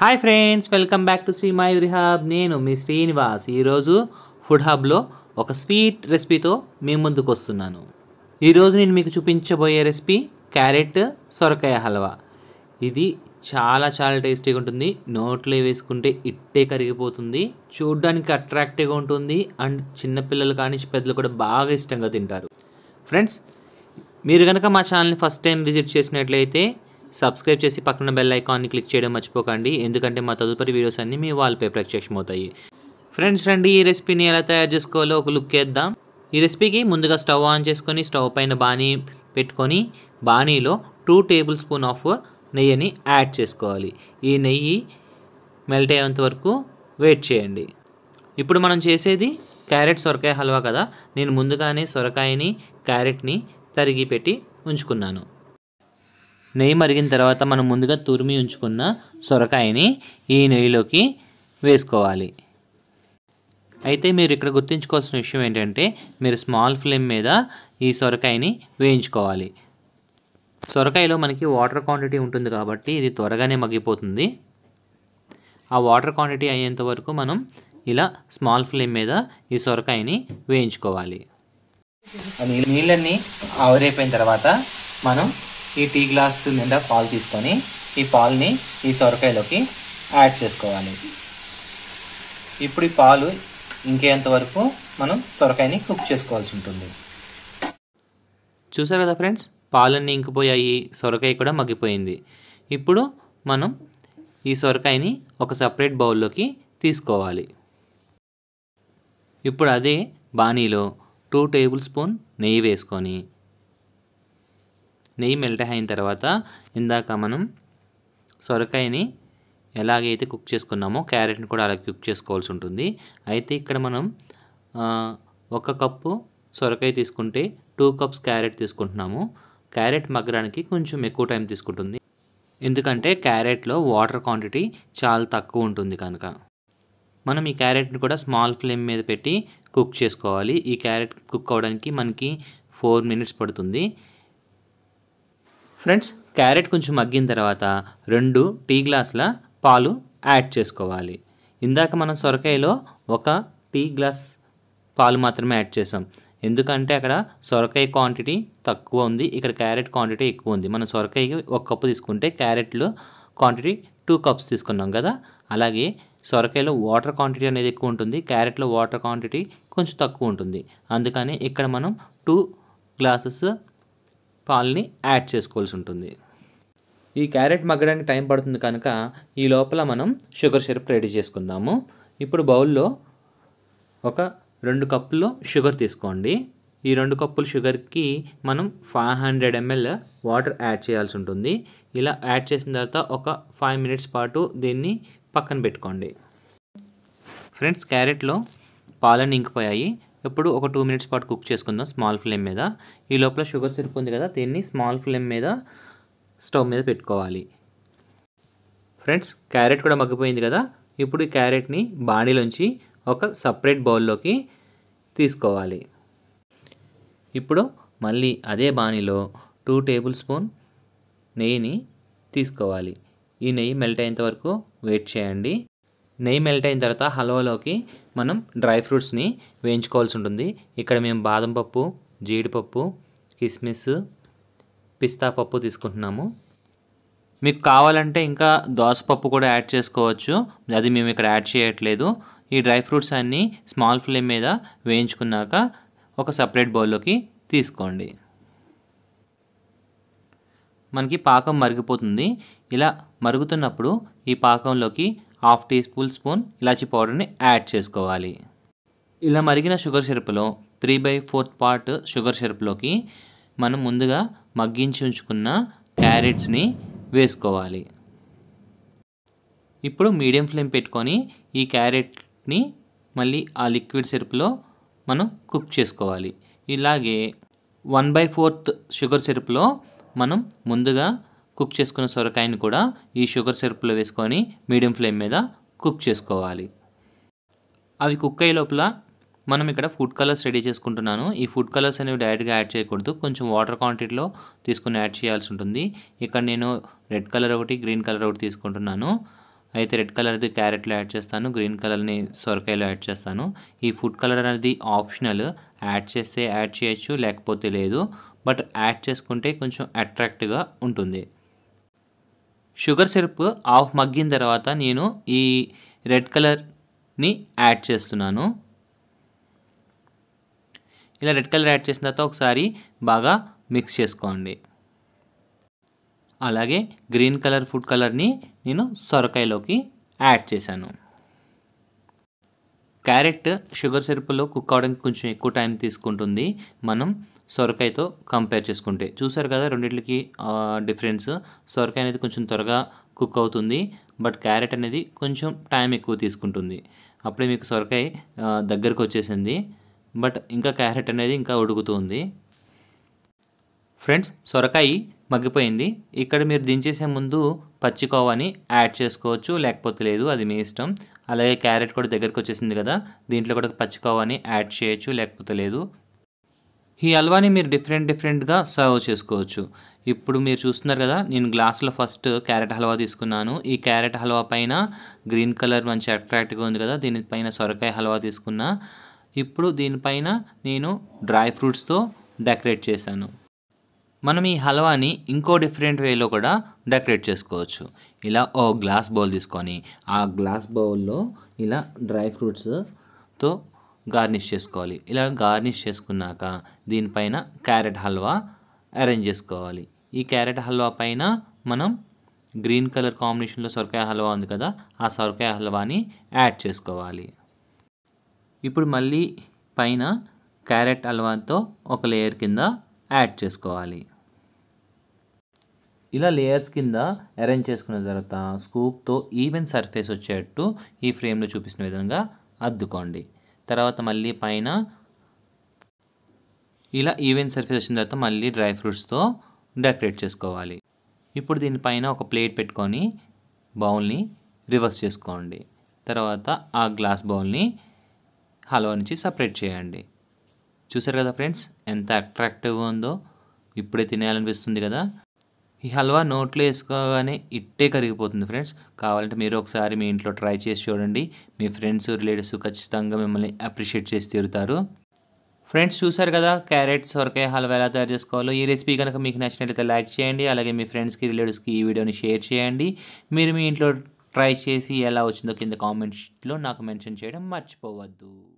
hi friends welcome back to Sri Mayuri hub నేను మీ శ్రీనివాస్ ఈరోజు ఫుడ్ హబ్లో ఒక స్వీట్ రెసిపీతో మీ ముందుకు వస్తున్నాను ఈరోజు నేను మీకు చూపించబోయే రెసిపీ క్యారెట్ సొరకాయ హల్వా ఇది చాలా చాలా టేస్టీగా ఉంటుంది నోట్లో వేసుకుంటే ఇట్టే కరిగిపోతుంది చూడడానికి అట్రాక్టివ్గా ఉంటుంది అండ్ చిన్నపిల్లలు కానీ పెద్దలు కూడా బాగా ఇష్టంగా తింటారు ఫ్రెండ్స్ మీరు కనుక మా ఛానల్ని ఫస్ట్ టైం విజిట్ చేసినట్లయితే సబ్స్క్రైబ్ చేసి పక్కన బెల్ ఐకాన్ని క్లిక్ చేయడం మర్చిపోకండి ఎందుకంటే మా తదుపరి వీడియోస్ అన్నీ మీ వాల్పేపర్ అవుతాయి ఫ్రెండ్స్ రండి ఈ రెసిపీని ఎలా తయారు చేసుకోవాలో ఒక లుక్ వేద్దాం ఈ రెసిపీకి ముందుగా స్టవ్ ఆన్ చేసుకొని స్టవ్ పైన బాణీ పెట్టుకొని బాణీలో టూ టేబుల్ స్పూన్ ఆఫ్ నెయ్యిని యాడ్ చేసుకోవాలి ఈ నెయ్యి మెల్ట్ అయ్యేంత వరకు వెయిట్ చేయండి ఇప్పుడు మనం చేసేది క్యారెట్ సొరకాయ హల్వా కదా నేను ముందుగానే సొరకాయని క్యారెట్ని తరిగి పెట్టి ఉంచుకున్నాను నెయ్యి మరిగిన తర్వాత మనం ముందుగా తురిమి ఉంచుకున్న సొరకాయని ఈ నెయ్యిలోకి వేసుకోవాలి అయితే మీరు ఇక్కడ గుర్తుంచుకోవాల్సిన విషయం ఏంటంటే మీరు స్మాల్ ఫ్లేమ్ మీద ఈ సొరకాయని వేయించుకోవాలి సొరకాయలో మనకి వాటర్ క్వాంటిటీ ఉంటుంది కాబట్టి ఇది త్వరగానే మగ్గిపోతుంది ఆ వాటర్ క్వాంటిటీ అయ్యేంత వరకు మనం ఇలా స్మాల్ ఫ్లేమ్ మీద ఈ సొరకాయని వేయించుకోవాలి నీళ్ళన్నీ ఆవిరైపోయిన తర్వాత మనం ఈ టీ గ్లాస్ నిండా పాలు తీసుకొని ఈ పాలుని ఈ సొరకాయలోకి యాడ్ చేసుకోవాలి ఇప్పుడు ఈ పాలు ఇంకేంత వరకు మనం సొరకాయని కుక్ చేసుకోవాల్సి ఉంటుంది చూసారు కదా ఫ్రెండ్స్ పాలన్నీ ఇంకిపోయాయి సొరకాయ కూడా మగ్గిపోయింది ఇప్పుడు మనం ఈ సొరకాయని ఒక సపరేట్ బౌల్లోకి తీసుకోవాలి ఇప్పుడు అదే బాణీలో టూ టేబుల్ స్పూన్ నెయ్యి వేసుకొని నెయ్యి మెల్ట్ అయిన తర్వాత ఇందాక మనం సొరకాయని ఎలాగైతే కుక్ చేసుకున్నామో క్యారెట్ని కూడా అలా కుక్ చేసుకోవాల్సి ఉంటుంది అయితే ఇక్కడ మనం ఒక కప్పు సొరకాయ తీసుకుంటే టూ కప్స్ క్యారెట్ తీసుకుంటున్నాము క్యారెట్ మగ్గడానికి కొంచెం ఎక్కువ టైం తీసుకుంటుంది ఎందుకంటే క్యారెట్లో వాటర్ క్వాంటిటీ చాలా తక్కువ ఉంటుంది కనుక మనం ఈ క్యారెట్ని కూడా స్మాల్ ఫ్లేమ్ మీద పెట్టి కుక్ చేసుకోవాలి ఈ క్యారెట్ కుక్ అవ్వడానికి మనకి ఫోర్ మినిట్స్ పడుతుంది ఫ్రెండ్స్ క్యారెట్ కొంచెం మగ్గిన తర్వాత రెండు టీ గ్లాసుల పాలు యాడ్ చేసుకోవాలి ఇందాక మనం సొరకాయలో ఒక టీ గ్లాస్ పాలు మాత్రమే యాడ్ చేసాం ఎందుకంటే అక్కడ సొరకాయ క్వాంటిటీ తక్కువ ఉంది ఇక్కడ క్యారెట్ క్వాంటిటీ ఎక్కువ ఉంది మనం సొరకాయకి ఒక కప్పు తీసుకుంటే క్యారెట్లో క్వాంటిటీ టూ కప్స్ తీసుకున్నాం కదా అలాగే సొరకాయలో వాటర్ క్వాంటిటీ అనేది ఎక్కువ ఉంటుంది క్యారెట్లో వాటర్ క్వాంటిటీ కొంచెం తక్కువ ఉంటుంది అందుకని ఇక్కడ మనం టూ గ్లాసెస్ పాలని యాడ్ చేసుకోవాల్సి ఉంటుంది ఈ క్యారెట్ మగ్గడానికి టైం పడుతుంది కనుక ఈ లోపల మనం షుగర్ సిరప్ రెడీ చేసుకుందాము ఇప్పుడు బౌల్లో ఒక రెండు కప్పులు షుగర్ తీసుకోండి ఈ రెండు కప్పులు షుగర్కి మనం five hundred ML water add చేయాల్సి ఉంటుంది ఇలా యాడ్ చేసిన తర్వాత ఒక ఫైవ్ మినిట్స్ పాటు దీన్ని పక్కన పెట్టుకోండి ఫ్రెండ్స్ క్యారెట్లో పాలన్నీ ఇంకిపోయాయి ఇప్పుడు ఒక టూ మినిట్స్ పాటు కుక్ చేసుకుందాం స్మాల్ ఫ్లేమ్ మీద ఈ లోపల షుగర్ సిరుపు ఉంది కదా దీన్ని స్మాల్ ఫ్లేమ్ మీద స్టవ్ మీద పెట్టుకోవాలి ఫ్రెండ్స్ క్యారెట్ కూడా మగ్గిపోయింది కదా ఇప్పుడు ఈ క్యారెట్ని బాడీలోంచి ఒక సపరేట్ బౌల్లోకి తీసుకోవాలి ఇప్పుడు మళ్ళీ అదే బాణీలో టూ టేబుల్ స్పూన్ నెయ్యిని తీసుకోవాలి ఈ నెయ్యి మెల్ట్ అయ్యేంత వరకు వెయిట్ చేయండి నెయ్యి మెల్ట్ అయిన తర్వాత హల్వాలోకి మనం డ్రై ఫ్రూట్స్ని వేయించుకోవాల్సి ఉంటుంది ఇక్కడ మేము బాదం పప్పు జీడిపప్పు కిస్మిస్ పిస్తా పప్పు తీసుకుంటున్నాము మీకు కావాలంటే ఇంకా దోసపప్పు కూడా యాడ్ చేసుకోవచ్చు అది మేము ఇక్కడ యాడ్ చేయట్లేదు ఈ డ్రై ఫ్రూట్స్ అన్నీ స్మాల్ ఫ్లేమ్ మీద వేయించుకున్నాక ఒక సపరేట్ బౌల్లోకి తీసుకోండి మనకి పాకం మరిగిపోతుంది ఇలా మరుగుతున్నప్పుడు ఈ పాకంలోకి హాఫ్ టీ స్పూన్ స్పూన్ ఇలాచీ పౌడర్ని యాడ్ చేసుకోవాలి ఇలా మరిగిన షుగర్ సిరప్లో three by fourth part sugar సిరప్లోకి మనం ముందుగా మగ్గించి ఉంచుకున్న క్యారెట్స్ని వేసుకోవాలి ఇప్పుడు మీడియం ఫ్లేమ్ పెట్టుకొని ఈ క్యారెట్ని మళ్ళీ ఆ లిక్విడ్ సిరప్లో మనం కుక్ చేసుకోవాలి ఇలాగే వన్ బై ఫోర్త్ షుగర్ సిరప్లో మనం ముందుగా కుక్ చేసుకున్న సొరకాయని కూడా ఈ షుగర్ సిరప్లో వేసుకొని మీడియం ఫ్లేమ్ మీద కుక్ చేసుకోవాలి అవి కుక్ అయ్యే లోపల మనం ఇక్కడ ఫుడ్ కలర్స్ రెడీ చేసుకుంటున్నాను ఈ ఫుడ్ కలర్స్ అనేవి డైరెక్ట్గా యాడ్ చేయకూడదు కొంచెం వాటర్ క్వాంటిటీలో తీసుకుని యాడ్ చేయాల్సి ఉంటుంది ఇక్కడ నేను రెడ్ కలర్ ఒకటి గ్రీన్ కలర్ ఒకటి తీసుకుంటున్నాను అయితే రెడ్ కలర్ది క్యారెట్లో యాడ్ చేస్తాను గ్రీన్ కలర్ని సొరకాయలో యాడ్ చేస్తాను ఈ ఫుడ్ కలర్ అనేది ఆప్షనల్ యాడ్ చేస్తే యాడ్ చేయొచ్చు లేకపోతే లేదు బట్ యాడ్ చేసుకుంటే కొంచెం అట్రాక్ట్గా ఉంటుంది షుగర్ సిరప్ ఆఫ్ మగ్గిన తర్వాత నేను ఈ రెడ్ కలర్ని యాడ్ చేస్తున్నాను ఇలా రెడ్ కలర్ యాడ్ చేసిన తర్వాత ఒకసారి బాగా మిక్స్ చేసుకోండి అలాగే గ్రీన్ కలర్ ఫుడ్ కలర్ని నేను సొరకాయలోకి యాడ్ చేశాను క్యారెట్ షుగర్ సిరప్లో కుక్ అవడానికి కొంచెం ఎక్కువ టైం తీసుకుంటుంది మనం సొరకాయతో కంపేర్ చేసుకుంటే చూసారు కదా రెండింటికి డిఫరెన్స్ సొరకాయ అనేది కొంచెం త్వరగా కుక్ అవుతుంది బట్ క్యారెట్ అనేది కొంచెం టైం ఎక్కువ తీసుకుంటుంది అప్పుడే మీకు సొరకాయ దగ్గరకు వచ్చేసింది బట్ ఇంకా క్యారెట్ అనేది ఇంకా ఉడుకుతుంది ఫ్రెండ్స్ సొరకాయ మగ్గిపోయింది ఇక్కడ మీరు దించేసే ముందు పచ్చికోవాని యాడ్ చేసుకోవచ్చు లేకపోతే లేదు అది మీ ఇష్టం అలాగే క్యారెట్ కూడా దగ్గరకు వచ్చేసింది కదా దీంట్లో కూడా పచ్చికోవాని యాడ్ చేయొచ్చు లేకపోతే లేదు ఈ హల్వాని మీరు డిఫరెంట్ డిఫరెంట్గా సర్వ్ చేసుకోవచ్చు ఇప్పుడు మీరు చూస్తున్నారు కదా నేను గ్లాస్లో ఫస్ట్ క్యారెట్ హల్వా తీసుకున్నాను ఈ క్యారెట్ హల్వా పైన గ్రీన్ కలర్ మంచి అట్రాక్ట్గా ఉంది కదా దీనిపైన సొరకాయ హల్వా తీసుకున్నా ఇప్పుడు దీనిపైన నేను డ్రై ఫ్రూట్స్తో డెకరేట్ చేశాను మనం ఈ హల్వాని ఇంకో డిఫరెంట్ వేలో కూడా డెకరేట్ చేసుకోవచ్చు ఇలా ఓ గ్లాస్ బౌల్ తీసుకొని ఆ గ్లాస్ బౌల్లో ఇలా డ్రై ఫ్రూట్స్తో గార్నిష్ చేసుకోవాలి ఇలా గార్నిష్ చేసుకున్నాక దీనిపైన క్యారెట్ హల్వా అరేంజ్ చేసుకోవాలి ఈ క్యారెట్ హల్వా పైన మనం గ్రీన్ కలర్ కాంబినేషన్లో సొరకాయ హల్వా ఉంది కదా ఆ సొరకాయ హల్వాని యాడ్ చేసుకోవాలి ఇప్పుడు మళ్ళీ పైన క్యారెట్ హల్వాతో ఒక లేయర్ కింద యాడ్ చేసుకోవాలి ఇలా లేయర్స్ కింద అరేంజ్ చేసుకున్న తర్వాత స్కూప్తో ఈవెన్ సర్ఫేస్ వచ్చేటట్టు ఈ ఫ్రేమ్లో చూపిస్తున్న విధంగా అద్దుకోండి తర్వాత మళ్ళీ పైన ఇలా ఈవెన్ సర్ఫేస్ వచ్చిన తర్వాత మళ్ళీ డ్రై ఫ్రూట్స్తో డెకరేట్ చేసుకోవాలి ఇప్పుడు దీనిపైన ఒక ప్లేట్ పెట్టుకొని బౌల్ని రివర్స్ చేసుకోండి తర్వాత ఆ గ్లాస్ బౌల్ని హలో నుంచి సపరేట్ చేయండి చూసారు కదా ఫ్రెండ్స్ ఎంత అట్రాక్టివ్గా ఉందో ఇప్పుడే తినేయాలనిపిస్తుంది కదా ఈ హల్వా నోట్లో వేసుకోగానే ఇట్టే కరిగిపోతుంది ఫ్రెండ్స్ కావాలంటే మీరు ఒకసారి మీ ఇంట్లో ట్రై చేసి చూడండి మీ ఫ్రెండ్స్ రిలేటివ్స్ ఖచ్చితంగా మిమ్మల్ని అప్రిషియేట్ చేసి తీరుతారు ఫ్రెండ్స్ చూసారు కదా క్యారెట్ సొరకాయ హల్వా ఎలా తయారు చేసుకోవాలో ఈ రెసిపీ కనుక మీకు నచ్చినట్లయితే లైక్ చేయండి అలాగే మీ ఫ్రెండ్స్కి రిలేటివ్స్కి ఈ వీడియోని షేర్ చేయండి మీరు మీ ఇంట్లో ట్రై చేసి ఎలా వచ్చిందో కింద కామెంట్స్లో నాకు మెన్షన్ చేయడం మర్చిపోవద్దు